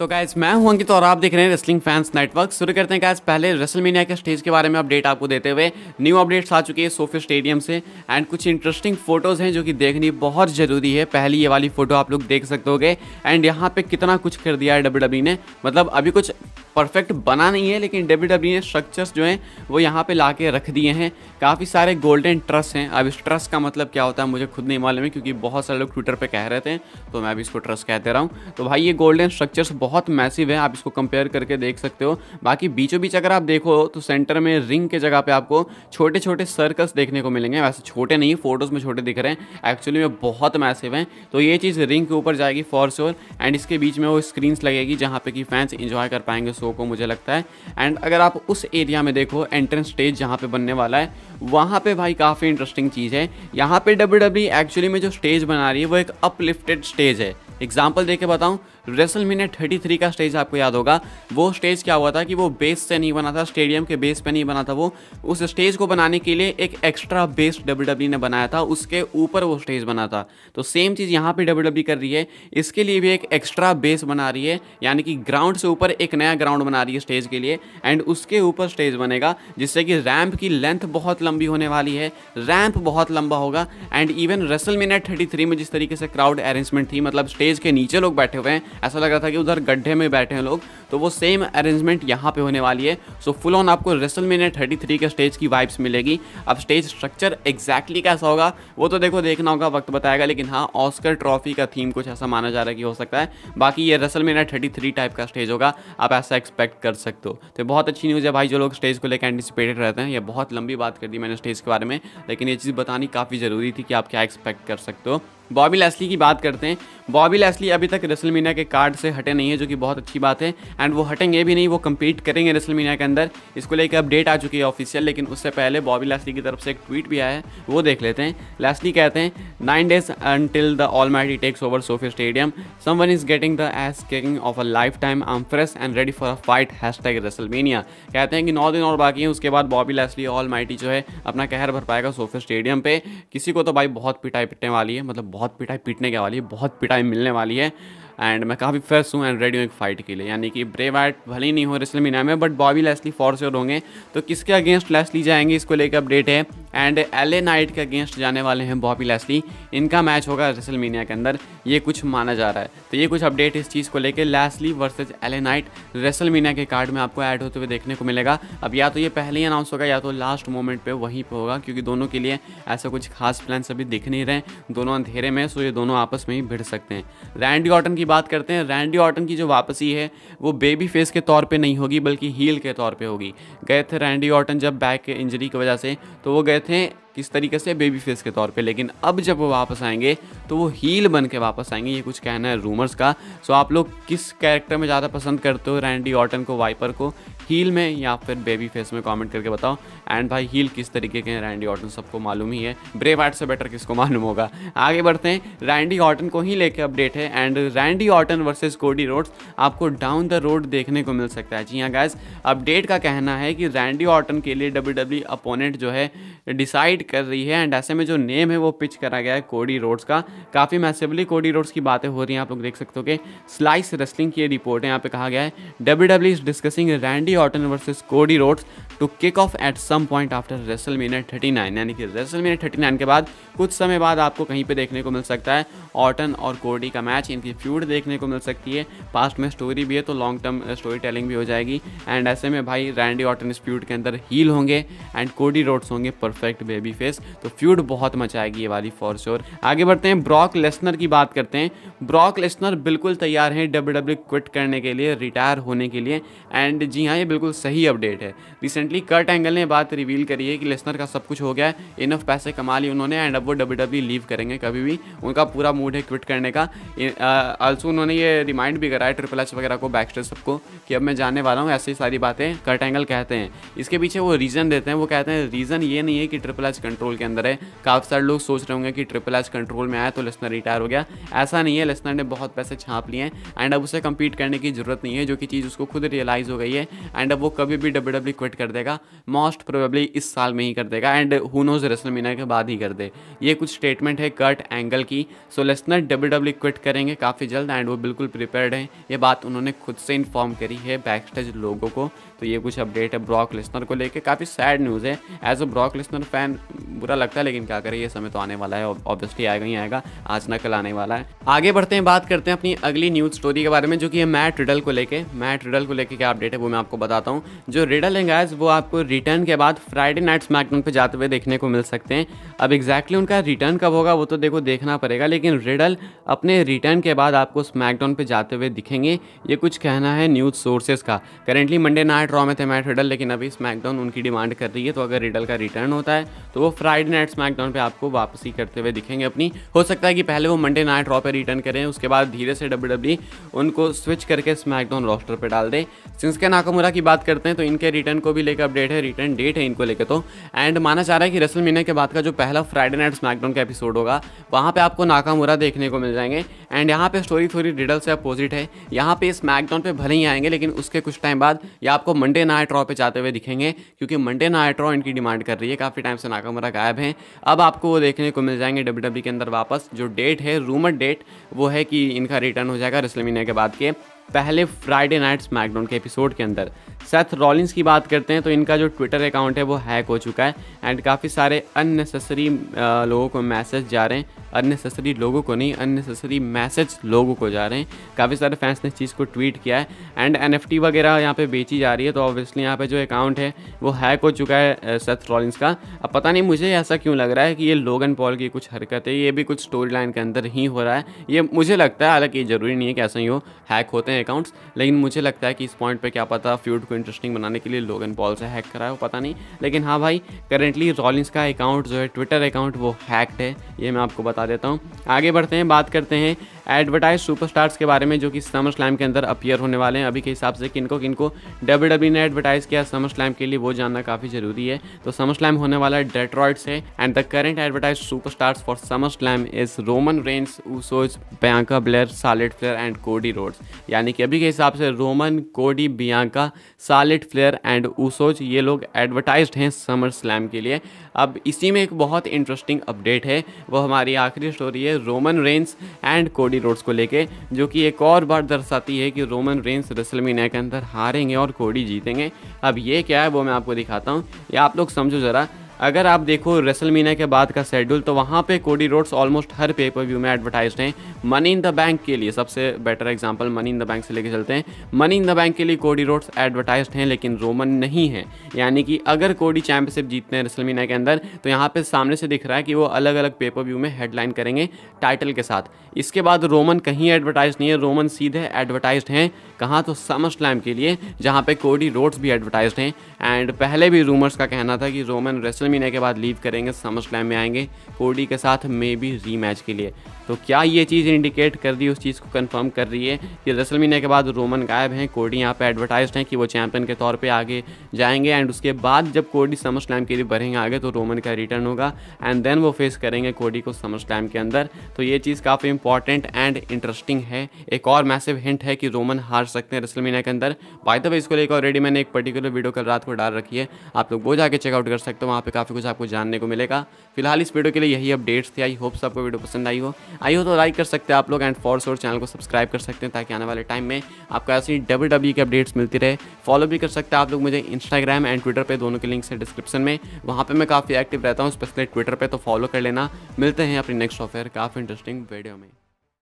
तो गायस मैं हूं अंकित तो और आप देख रहे हैं रेसलिंग फैंस नेटवर्क शुरू करते हैं गायस पहले रेसलमीनिया के स्टेज के बारे में अपडेट आपको देते हुए न्यू अपडेट्स आ चुके हैं सोफे स्टेडियम से एंड कुछ इंटरेस्टिंग फोटोज़ हैं जो कि देखनी बहुत ज़रूरी है पहली ये वाली फ़ोटो आप लोग देख सकते हो एंड यहाँ पे कितना कुछ कर दिया है डब्ल्यू e ने मतलब अभी कुछ परफेक्ट बना नहीं है लेकिन डब्ल्यू डब्ल्यू e ने स्ट्रक्चर्स जो हैं वो यहाँ पे ला के रख दिए हैं काफ़ी सारे गोल्डन ट्रस्ट हैं अब इस ट्रस्ट का मतलब क्या होता है मुझे खुद नहीं मालूम है क्योंकि बहुत सारे लोग ट्विटर पर कह रहे थे तो मैं भी इसको ट्रस्ट कह दे रहा हूँ तो भाई ये गोल्डन स्ट्रक्चर्स बहुत मैसिव है आप इसको कंपेयर करके देख सकते हो बाकी बीचों बीच अगर आप देखो तो सेंटर में रिंग के जगह पर आपको छोटे छोटे सर्कल्स देखने को मिलेंगे वैसे छोटे नहीं फोटोज़ में छोटे दिख रहे हैं एक्चुअली में बहुत मैसिव हैं तो ये चीज़ रिंग के ऊपर जाएगी फॉर श्योर एंड इसके बीच में वो स्क्रीन्स लगेगी जहाँ पर कि फैंस इंजॉय कर पाएंगे शो लोगों को मुझे लगता है एंड अगर आप उस एरिया में देखो एंट्रेंस स्टेज जहाँ पे बनने वाला है वहाँ पे भाई काफ़ी इंटरेस्टिंग चीज़ है यहाँ पे डब्ल्यू एक्चुअली e में जो स्टेज बना रही है वो एक अपलिफ्टेड स्टेज है एग्जाम्पल देके बताऊं बताऊँ रेसल मीनिया थर्टी थ्री का स्टेज आपको याद होगा वो स्टेज क्या हुआ था कि वो बेस से नहीं बना था स्टेडियम के बेस पे नहीं बना था वो उस स्टेज को बनाने के लिए एक एक्स्ट्रा बेस डब्ल्यू ने बनाया था उसके ऊपर वो स्टेज बना था तो सेम चीज़ यहाँ पर डब्ल्यू e कर रही है इसके लिए भी एक एक्स्ट्रा बेस बना रही है यानी कि ग्राउंड से ऊपर एक नया ग्राउंड बना रही है स्टेज के लिए एंड उसके ऊपर स्टेज बनेगा जिससे कि रैम्प की लेंथ बहुत लंबी होने वाली है रैम्प बहुत लंबा होगा and even WrestleMania thirty में जिस तरीके से क्राउड अरेंजमेंट थी मतलब स्टेज स्टेज के नीचे लोग बैठे हुए हैं ऐसा लग रहा था कि उधर गड्ढे में बैठे हैं लोग तो वो सेम अरेंजमेंट यहाँ पे होने वाली है सो फुल ऑन आपको रेसल मीनियट थर्टी के स्टेज की वाइब्स मिलेगी अब स्टेज स्ट्रक्चर एग्जैक्टली कैसा होगा वो तो देखो देखना होगा वक्त बताएगा लेकिन हाँ ऑस्कर ट्रॉफी का थीम कुछ ऐसा माना जा रहा है कि हो सकता है बाकी ये रेसल मीनियट थर्टी टाइप का स्टेज होगा आप ऐसा एक्सपेक्ट कर सकते हो तो बहुत अच्छी न्यूज़ है भाई जो लोग स्टेज को लेकर एंटिसिपेटेड रहते हैं ये बहुत लंबी बात कर दी मैंने स्टेज के बारे में लेकिन ये चीज़ बतानी काफ़ी ज़रूरी थी कि आप क्या एक्सपेक्ट कर सकते हो बॉबी लैसली की बात करते हैं बॉबी लैसली अभी तक रेसलमीना के कार्ड से हटे नहीं है जो कि बहुत अच्छी बात है एंड वो हटेंगे भी नहीं वो कम्पीट करेंगे रेसलमीना के अंदर इसको लेकर अपडेट आ चुकी है ऑफिशियल लेकिन उससे पहले बॉबी लैसली की तरफ से एक ट्वीट भी आया है वो देख लेते हैं लैसली कहते हैं nine days until the almighty takes over SoFi stadium someone is getting the ass kicking of a lifetime I'm fresh and ready for a fight hashtag WrestleMania कहते हैं कि नौ दिन और बाकी हैं उसके बाद Bobby लैसली all mighty जो है अपना कहर भर पाएगा सोफी स्टेडियम पर किसी को तो भाई बहुत पिटाई पिटने वाली है मतलब बहुत पिटाई पीटने के वाली है बहुत पिटाई मिलने वाली है एंड मैं काफ़ी फ्रेश हूँ एंड रेडी हूँ एक फाइट के लिए यानी कि ब्रेव एट भले ही नहीं हो रेसलमीना में बट बॉबी लेसली फॉर होंगे तो किसके अगेंस्ट लेसली जाएंगे इसको लेकर अपडेट है एंड एल नाइट के अगेंस्ट जाने वाले हैं बॉबी लेस्ली इनका मैच होगा रेसल मीनिया के अंदर ये कुछ माना जा रहा है तो ये कुछ अपडेट इस चीज़ को लेकर Lashley versus L Knight mania के कार्ड में आपको ऐड होते हुए देखने को मिलेगा अब या तो ये पहले ही अनाउंस होगा या तो लास्ट मोमेंट पर वहीं पर होगा क्योंकि दोनों के लिए ऐसा कुछ खास प्लान अभी दिख नहीं रहे दोनों अंधेरे में सो ये दोनों आपस में ही भिड़ सकते हैं रैंडी ऑटन की बात करते हैं रैंडी ऑटन की जो वापसी है वो बेबी फेस के तौर पर नहीं होगी बल्कि हील के तौर पर होगी गए थे रैंडी ऑटन जब बैक इंजरी की वजह से तो वो गए थे किस तरीके से बेबी फेस के तौर पे लेकिन अब जब वो वापस आएंगे तो वो हील बन के वापस आएंगे ये कुछ कहना है रूमर्स का सो आप लोग किस कैरेक्टर में ज़्यादा पसंद करते हो रैंडी ऑटन को वाइपर को हील में या फिर बेबी फेस में कमेंट करके बताओ एंड भाई हील किस तरीके के हैं रैंडी ऑटन सबको मालूम ही है ब्रेव आर्ट से बेटर किसको मालूम होगा आगे बढ़ते हैं रैंडी ऑटन को ही लेके अपडेट है and Randy Orton versus Cody Rhodes आपको डाउन द रोड देखने को मिल सकता है जी हाँ गैस अपडेट का कहना है कि रैंडी ऑटन के लिए डब्ल्यू अपोनेंट e जो है डिसाइड कर रही है एंड ऐसे में जो नेम है वो पिच करा गया है कोडी रोड्स का काफ़ी मैसेबली कोडी रोड्स की बातें हो रही हैं आप लोग देख सकते हो कि स्लाइस रेस्लिंग की रिपोर्ट है यहाँ पे कहा गया है W W is discussing Randy Orton versus Cody Rhodes to kick off at some point after wrestle thirty nine यानी कि थर्टी नाइन के बाद कुछ समय बाद आपको कहीं पे देखने को मिल सकता है ऑटन और कोडी का मैच इनकी फ्यूड देखने को मिल सकती है पास्ट में स्टोरी भी है तो लॉन्ग टर्म स्टोरी टेलिंग भी हो जाएगी एंड ऐसे में भाई रैंडी ऑटन इस फ्यूड के अंदर हील होंगे एंड कोडी रोड्स होंगे परफेक्ट बेबी फेस तो फ्यूड बहुत मचाएगी ये वाली फॉर श्योर आगे बढ़ते हैं ब्रॉक लेसनर की बात करते हैं ब्रॉक लेसनर बिल्कुल तैयार हैं डब्ल्यू क्विट e करने के लिए रिटायर होने के लिए एंड जी हाँ ये बिल्कुल सही अपडेट है रिसेंट रिसेंटली कर्ट एंगल ने बात रिवील करी है कि लेसनर का सब कुछ हो गया है इनफ पैसे कमा लिए उन्होंने एंड अब वो डब्ल्यू लीव e करेंगे कभी भी उनका पूरा मूड है क्विट करने का आल्सो उन्होंने ये रिमाइंड भी करा है ट्रिपल एच वगैरह को बैकस्टर सबको कि अब मैं जाने वाला हूँ ऐसी सारी बातें कर्ट एंगल कहते हैं इसके पीछे वो रीज़न देते हैं वो कहते हैं रीज़न ये नहीं है कि ट्रिपल एच कंट्रोल के अंदर है काफ़ी सारे लोग सोच रहे होंगे कि ट्रिपल एच कंट्रोल में आया तो लेसनर रिटायर हो गया ऐसा नहीं है लेसनर ने बहुत पैसे छाप लिए हैं एंड अब उसे कम्पीट करने की जरूरत नहीं है जो कि चीज़ उसको खुद रियलाइज़ हो गई है एंड अब वो कभी भी डब्ल्यू क्विट e कर दे देगा मोस्ट प्रोबेबली इस साल में ही कर देगा and who knows WrestleMania के बाद ही कर दे ये कुछ स्टेटमेंट है कर्ट एंगल की so Lesnar W W quit करेंगे काफ़ी जल्द एंड वो बिल्कुल प्रिपेयर्ड हैं ये बात उन्होंने खुद से इन्फॉर्म करी है बैक स्टेज लोगों को तो ये कुछ अपडेट है ब्रॉक लेसनर को लेकर काफ़ी सैड न्यूज़ है as a Brock Lesnar fan बुरा लगता है लेकिन क्या करें ये समय तो आने वाला है ऑब्वियसली आएगा ही आएगा आज ना कल आने वाला है आगे बढ़ते हैं बात करते हैं अपनी अगली न्यूज़ स्टोरी के बारे में जो कि है मैट रिडल को लेकर मैट रिडल को लेकर क्या अपडेट है वो मैं आपको बताता हूँ जो रिडल है गैस वो आपको रिटर्न के बाद फ्राइडे नाइट स्मैकडाउन पे जाते हुए देखने को मिल सकते हैं अब एग्जैक्टली उनका रिटर्न कब होगा वो तो देखो देखना पड़ेगा लेकिन रिडल अपने रिटर्न के बाद आपको स्मैकडाउन पे जाते हुए दिखेंगे ये कुछ कहना है न्यूज़ सोर्सेज का करेंटली मंडे नाइट रॉ में थे मैट रिडल लेकिन अभी स्मैकडाउन उनकी डिमांड कर रही है तो अगर रिडल का रिटर्न होता है तो वो फ्राइडे नाइट स्मैकडाउन पर आपको वापसी करते हुए दिखेंगे अपनी हो सकता है कि पहले वो मंडे नाइट रॉ पर रिटर्न करें उसके बाद धीरे से डब्ल्यू e उनको स्विच करके स्मैकडाउन रॉस्टर पर डाल दें सिंस के नाकामुरा की बात करते हैं तो इनके रिटर्न को भी लेकर अपडेट है रिटर्न डेट है इनको लेकर तो एंड माना जा रहा है कि रसल मीना के बाद का जो पहला फ्राइडे नाइट स्मैकडाउन का एपिसोड होगा वहाँ पर आपको नाकामूरा देखने को मिल जाएंगे एंड यहाँ पर स्टोरी थोड़ी डिडल से अपोजिट है यहाँ पे स्मैकडाउन पे भले ही आएंगे लेकिन उसके कुछ टाइम बाद ये आपको मंडे नाइट रॉ पे जाते हुए दिखेंगे क्योंकि मंडे नाइट रॉ इनकी डिमांड कर रही है काफ़ी टाइम से नाकामूरा गायब हैं अब आपको वो देखने को मिल जाएंगे डब्ल्यू e के अंदर वापस जो डेट है रूमर डेट वो है कि इनका रिटर्न हो जाएगा रसल के बाद के पहले फ्राइडे नाइट स्मैकडाउन के एपिसोड के अंदर सेथ रॉलिंस की बात करते हैं तो इनका जो ट्विटर अकाउंट है वो हैक हो चुका है एंड काफ़ी सारे अननेसेसरी लोगों को मैसेज जा रहे हैं अननेसेसरी लोगों को नहीं अननेसेसरी मैसेज लोगों को जा रहे हैं काफ़ी सारे फैंस ने इस चीज़ को ट्वीट किया है एंड एन वगैरह यहाँ पे बेची जा रही है तो ऑब्वियसली यहाँ पे जो अकाउंट है वो हैक हो चुका है सेथ रॉलिंस का अब पता नहीं मुझे ऐसा क्यों लग रहा है कि ये लोगन पॉल की कुछ हरकत है ये भी कुछ स्टोरी लाइन के अंदर ही हो रहा है ये मुझे लगता है हालांकि ज़रूरी नहीं है कि ऐसा ही हो हैक होते हैं अकाउंट्स लेकिन मुझे लगता है कि इस पॉइंट पर क्या पता फ्यूड को इंटरेस्टिंग बनाने के लिए लोगन पॉल से हैक करा है वो पता नहीं लेकिन हाँ भाई करेंटली रॉलिंस का अकाउंट जो है ट्विटर अकाउंट वो हैक्ड है ये मैं आपको बता बता देता हूँ आगे बढ़ते हैं बात करते हैं एडवर्टाइज सुपरस्टार्स के बारे में जो कि समर स्लैम के अंदर अपियर होने वाले हैं अभी के हिसाब से किनको किनको डब्ल्यू डब्ल्यू e ने एडवर्टाइज किया समर स्लैम के लिए वो जानना काफ़ी ज़रूरी है तो समर स्लैम होने वाला है डेट्रॉइड से and the current advertise superstars for SummerSlam is Roman Reigns Usos Bianca Belair Charlotte Flair and Cody Rhodes यानी कि अभी के हिसाब से Roman Cody Bianca Charlotte Flair and Usos ये लोग एडवर्टाइज हैं समर स्लैम के लिए अब इसी में एक बहुत इंटरेस्टिंग अपडेट है वो हमारी आखिरी स्टोरी है Roman Reigns and Cody Rhodes को लेके जो कि एक और बार दर्शाती है कि रोमन रेंस रेसलमीना के अंदर हारेंगे और कोडी जीतेंगे अब ये क्या है वो मैं आपको दिखाता हूँ ये आप लोग समझो ज़रा अगर आप देखो रेसल मीना के बाद का शेड्यूल तो वहाँ पे कोडी रोड्स ऑलमोस्ट हर पेपर व्यू में एडवर्टाइज हैं मनी इन द बैंक के लिए सबसे better example money in the bank से लेके चलते हैं मनी इन द बैंक के लिए कोडी रोड्स एडवर्टाइज हैं लेकिन रोमन नहीं है यानी कि अगर कोडी चैंपियनशिप जीतते हैं रेसल मीना के अंदर तो यहाँ पे सामने से दिख रहा है कि वो अलग अलग पेपर व्यू में हेडलाइन करेंगे टाइटल के साथ इसके बाद रोमन कहीं एडवर्टाइज नहीं है रोमन सीधे एडवर्टाइज हैं कहाँ तो समर स्लैम के लिए जहाँ पे कोडी रोड्स भी एडवर्टाइज हैं एंड पहले भी रूमर्स का कहना था कि रोमन रेसल महीने के बाद लीव करेंगे समर स्लैम में आएंगे कोडी के साथ मे बी री मैच के लिए तो क्या ये चीज़ इंडिकेट कर दी उस चीज़ को कंफर्म कर रही है कि रसल महीने के बाद रोमन गायब हैं कोडी यहाँ पे एडवर्टाइज्ड हैं कि वो चैंपियन के तौर पे आगे जाएंगे एंड उसके बाद जब कोडी समर स्लैम के लिए बढ़ेंगे आगे तो रोमन का रिटर्न होगा एंड देन वो फेस करेंगे कोडी को समर स्लैम के अंदर तो ये चीज़ काफ़ी इंपॉर्टेंट एंड इंटरेस्टिंग है एक और मैसेव हिंट है कि रोमन हार सकते हैं रसल महीने के अंदर बाई द वे इसको लेकर ऑलरेडी मैंने एक पर्टिकुलर वीडियो कल रात को डाल रखी है आप लोग वो जाकर चेकआउट कर सकते हो वहाँ पर काफ़ी कुछ आपको जानने को मिलेगा फिलहाल इस वीडियो के लिए यही अपडेट्स थे आई होप सबको वीडियो पसंद आई हो आई हो तो लाइक कर सकते हैं आप लोग एंड फॉर और चैनल को सब्सक्राइब कर सकते हैं ताकि आने वाले टाइम में आपको ऐसी डब्ल्यू डब्ल्यू की अपडेट्स मिलती रहे फॉलो भी कर सकते हैं आप लोग मुझे इंस्टाग्राम एंड ट्विटर पर दोनों के लिंक है डिस्क्रिप्शन में वहाँ पर मैं काफ़ी एक्टिव रहता हूँ स्पेशली ट्विटर पर तो फॉलो कर लेना मिलते हैं अपनी नेक्स्ट ऑफेयर काफ़ी इंटरेस्टिंग वीडियो में